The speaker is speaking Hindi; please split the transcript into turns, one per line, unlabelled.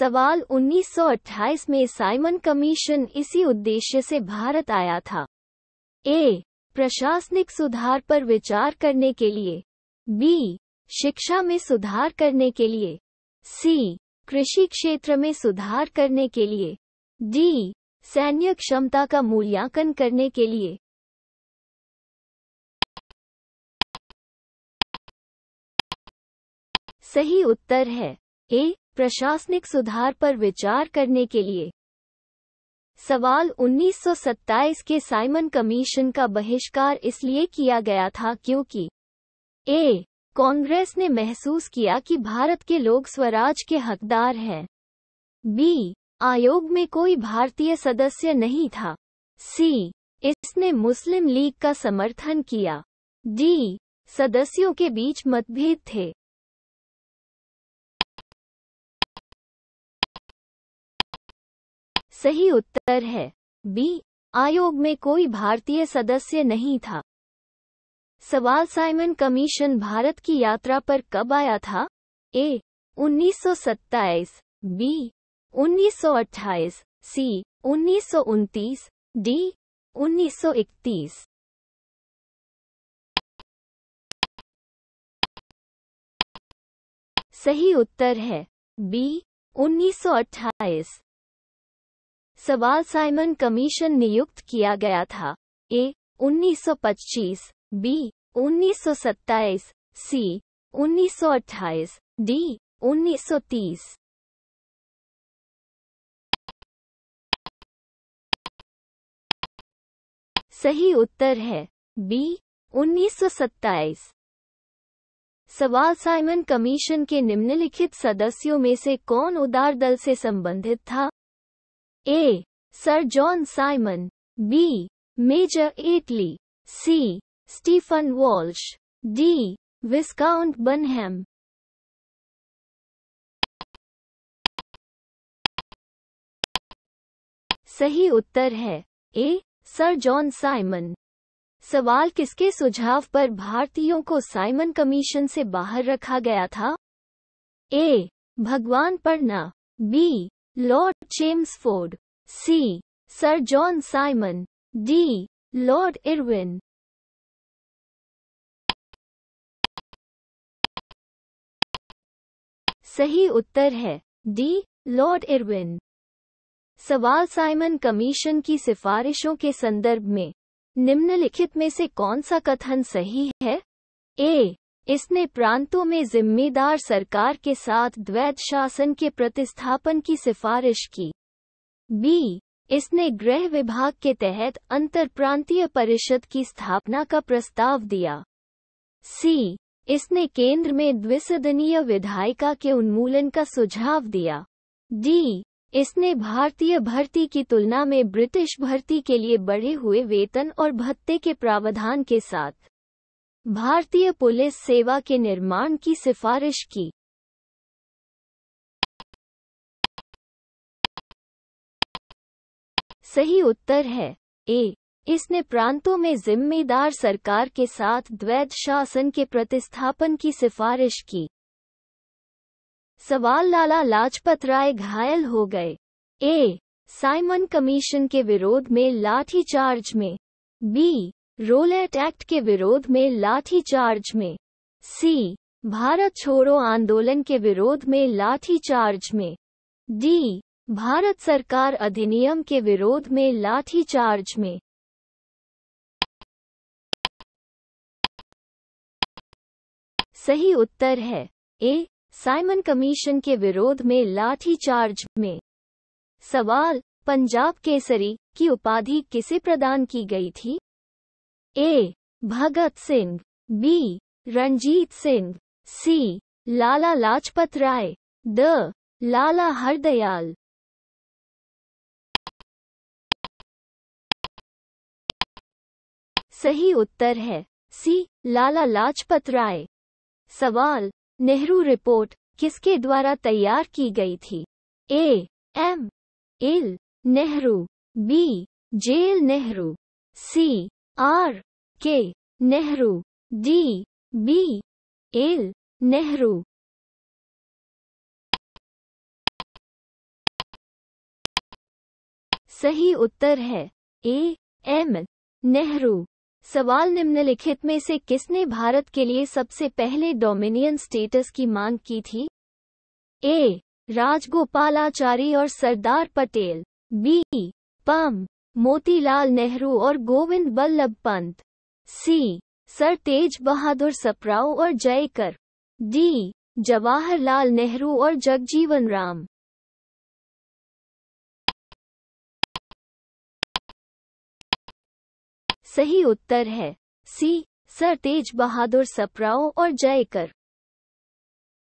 सवाल 1928 में साइमन कमीशन इसी उद्देश्य से भारत आया था ए प्रशासनिक सुधार पर विचार करने के लिए बी शिक्षा में सुधार करने के लिए सी कृषि क्षेत्र में सुधार करने के लिए डी सैन्य क्षमता का मूल्यांकन
करने के लिए
सही उत्तर है ए प्रशासनिक सुधार पर विचार करने के लिए सवाल 1927 के साइमन कमीशन का बहिष्कार इसलिए किया गया था क्योंकि ए कांग्रेस ने महसूस किया कि भारत के लोग स्वराज के हकदार हैं बी आयोग में कोई भारतीय सदस्य नहीं था सी इसने मुस्लिम लीग का समर्थन किया डी सदस्यों
के बीच मतभेद थे
सही उत्तर है बी आयोग में कोई भारतीय सदस्य नहीं था सवाल साइमन कमीशन भारत की यात्रा पर कब आया था ए 1927, बी 1928, सी उन्नीस डी
1931 सही उत्तर है बी
1928 सवाल साइमन कमीशन नियुक्त किया गया था ए 1925 बी 1927 सी 1928 डी 1930 सही उत्तर है बी 1927 सवाल साइमन कमीशन के निम्नलिखित सदस्यों में से कौन उदार दल से संबंधित था A sir John Simon B major Attlee C Stephen Walsh D
viscount Bunham.
सही उत्तर है ए सर जॉन साइमन सवाल किसके सुझाव पर भारतीयों को साइमन कमीशन से बाहर रखा गया था ए भगवान पढ़ना B Lord Chelmsford. C. Sir John Simon.
D. Lord Irwin.
सही उत्तर है डी लॉर्ड इरविन सवाल साइमन कमीशन की सिफारिशों के संदर्भ में निम्नलिखित में से कौन सा कथन सही है ए इसने प्रांतों में जिम्मेदार सरकार के साथ द्वैत शासन के प्रतिस्थापन की सिफारिश की बी इसने गृह विभाग के तहत अंतर प्रांतीय परिषद की स्थापना का प्रस्ताव दिया सी इसने केंद्र में द्विसदनीय विधायिका के उन्मूलन का सुझाव दिया डी इसने भारतीय भर्ती की तुलना में ब्रिटिश भर्ती के लिए बढ़े हुए वेतन और भत्ते के प्रावधान के साथ भारतीय पुलिस सेवा के निर्माण की सिफारिश की सही उत्तर है ए इसने प्रांतों में जिम्मेदार सरकार के साथ द्वैध शासन के प्रतिस्थापन की सिफारिश की सवाल लाला लाजपत राय घायल हो गए ए साइमन कमीशन के विरोध में लाठीचार्ज में बी रोलेट एक्ट के विरोध में लाठीचार्ज में सी भारत छोड़ो आंदोलन के विरोध में लाठीचार्ज में डी भारत सरकार अधिनियम के विरोध में लाठीचार्ज में सही उत्तर है ए साइमन कमीशन के विरोध में लाठीचार्ज में सवाल पंजाब केसरी की उपाधि किसे प्रदान की गई थी A Bhagat Singh B Ranjit Singh C Lala Lajpat Rai D Lala
Hardayal
सही उत्तर है सी लाला लाजपत राय सवाल नेहरू रिपोर्ट किसके द्वारा तैयार की गई थी A M L Nehru B J L Nehru
C R K Nehru D B L Nehru
सही उत्तर है ए एम नेहरू सवाल निम्नलिखित में से किसने भारत के लिए सबसे पहले डोमिनियन स्टेटस की मांग की थी ए राजगोपालाचारी और सरदार पटेल बी पम मोतीलाल नेहरू और गोविंद बल्लभ पंत सी सर तेज बहादुर सपराव और जयकर डी जवाहरलाल नेहरू और जगजीवन राम
सही उत्तर है सी सर तेज बहादुर सपराव और जयकर